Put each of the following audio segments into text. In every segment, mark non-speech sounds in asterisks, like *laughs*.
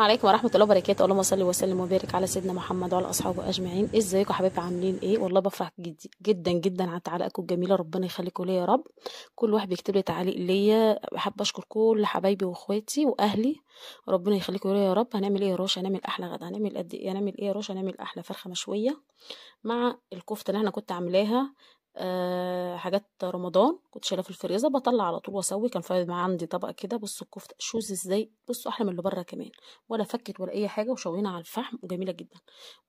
السلام عليكم ورحمه الله وبركاته اللهم صل وسلم وبارك على سيدنا محمد وعلى اصحابه اجمعين ازيكم حبايبي عاملين ايه والله بفرح جدا جدا على تعليقاتكم الجميله ربنا يخليكم ليا يا رب كل واحد بيكتب لي تعليق ليا بحب اشكر كل حبايبي واخواتي واهلي ربنا يخليكم ليا يا رب هنعمل ايه يا روش هنعمل احلى غدا هنعمل قد ايه هنعمل ايه يا روش هنعمل احلى فرخه مشويه مع الكفته اللي انا كنت عاملاها آه، حاجات رمضان كنت شايله في الفريزر بطلع على طول واسوي كان معايا عندي طبق كده بصوا الكفته شوز ازاي بصوا احلى من اللي بره كمان ولا فكت ولا اي حاجه وشوينا على الفحم وجميله جدا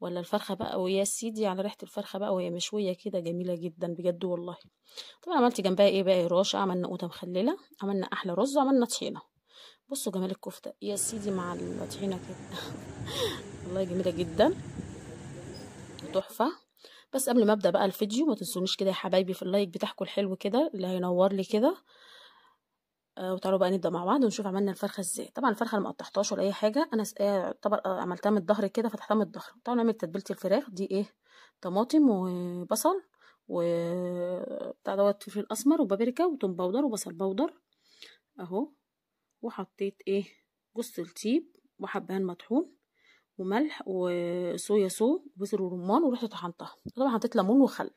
ولا الفرخه بقى ويا سيدي على ريحه الفرخه بقى وهي مشويه كده جميله جدا بجد والله طبعا عملت جنبها ايه بقى رشه عملنا قوطه مخلله عملنا احلى رز وعملنا طحينه بصوا جمال الكفته يا سيدي مع الطحينه كده *laughs* والله جميله جدا تحفه بس قبل ما ابدا بقى الفيديو ما تنسونيش كده يا حبايبي في اللايك بتاعكم الحلو كده اللي هينور لي كده آه وتعالوا بقى نبدا مع بعض ونشوف عملنا الفرخه ازاي طبعا الفرخه انا ما قطعتهاش ولا اي حاجه انا آه، طبعا آه، عملتها من الظهر كده فتحتها من الظهر تعالوا نعمل تتبيله الفراخ دي ايه طماطم وبصل و بتاع دوت فلفل اسمر وبابريكا وتوم باودر وبصل باودر اهو وحطيت ايه جوز الطيب وحبهان مطحون وملح وصويا صو وبزر ورمان ورحت طحنتها طبعا حطيت ليمون وخل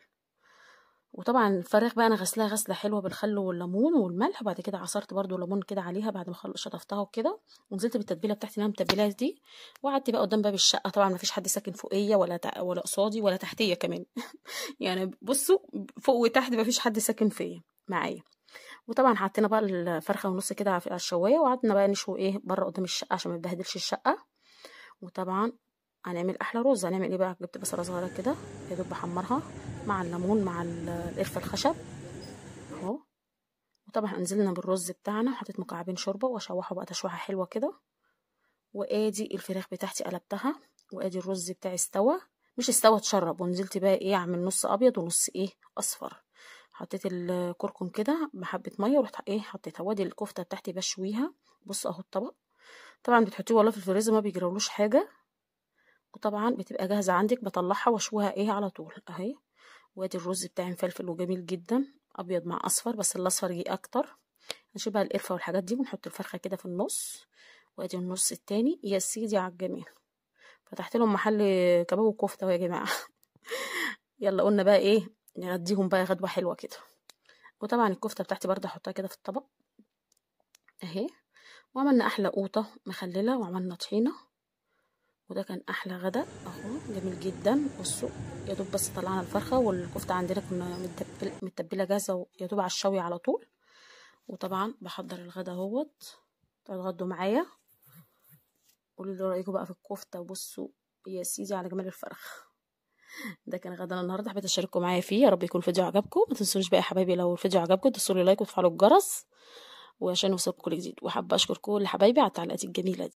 وطبعا الفراخ بقى انا غسلاها غسله حلوه بالخل والليمون والملح وبعد كده عصرت برده ليمون كده عليها بعد ما شطفتها وكده ونزلت بالتتبيله بتاعتي اللي انا متبلاها دي وقعدت بقى قدام باب الشقه طبعا ما فيش حد ساكن فوقيه ولا تق... ولا قصادي ولا تحتيه كمان *laughs* يعني بصوا فوق وتحت ما فيش حد ساكن فيا معايا وطبعا حطينا بقى الفرخه ونص كده على الشوايه وقعدنا بقى نشوي ايه بره قدام الشقه عشان ما تبهدلش الشقه وطبعا هنعمل احلى رز هنعمل ايه بقى جبت بصله صغيره كده يا دوب بحمرها مع الليمون مع القرفه الخشب اهو وطبعا انزلنا بالرز بتاعنا وحطيت مكعبين شوربه واشوحه بقى تشويحه حلوه كده وادي الفراخ بتاعتي قلبتها وادي الرز بتاعي استوى مش استوى اتشرب ونزلت بقى ايه اعمل نص ابيض ونص ايه اصفر حطيت الكركم كده بحبه ميه ورحت ايه حطيتها وادي الكفته بتاعتي بشويها بص اهو الطبق طبعا بتحطيه والله في الفريزر ما بيجرولوش حاجه وطبعا بتبقى جاهزه عندك بطلعها واشويها ايه على طول اهي وادي الرز بتاعي مفلفل وجميل جدا ابيض مع اصفر بس الاصفر جه اكتر هنشيل بقى القرفه والحاجات دي ونحط الفرخه كده في النص وادي النص التاني يا سيدي على الجميل فتحت لهم محل كباب وكفته يا جماعه *laughs* يلا قلنا بقى ايه نغديهم بقى غدوه حلوه كده وطبعا الكفته بتاعتي برضه احطها كده في الطبق اهي وعملنا احلى قوطه مخلله وعملنا طحينه وده كان احلى غدا اهو جميل جدا بصوا يا دوب بس طلعنا الفرخه والكفته عندنا كنا متبله جاهزه يا دوب على الشوي على طول وطبعا بحضر الغدا اهوت اتغدوا معايا قولوا لي رايكم بقى في الكفته وبصوا يا سيدي على جمال الفرخ ده كان غدا النهارده حبيت اشارككم معايا فيه يا رب يكون الفيديو عجبكم ما تنسوش بقى يا حبايبي لو الفيديو عجبكم تدوسوا لي لايك وتفعلوا الجرس وعشان وصلكم جديد وحابه اشكر كل حبايبي على التعليقات الجميله دي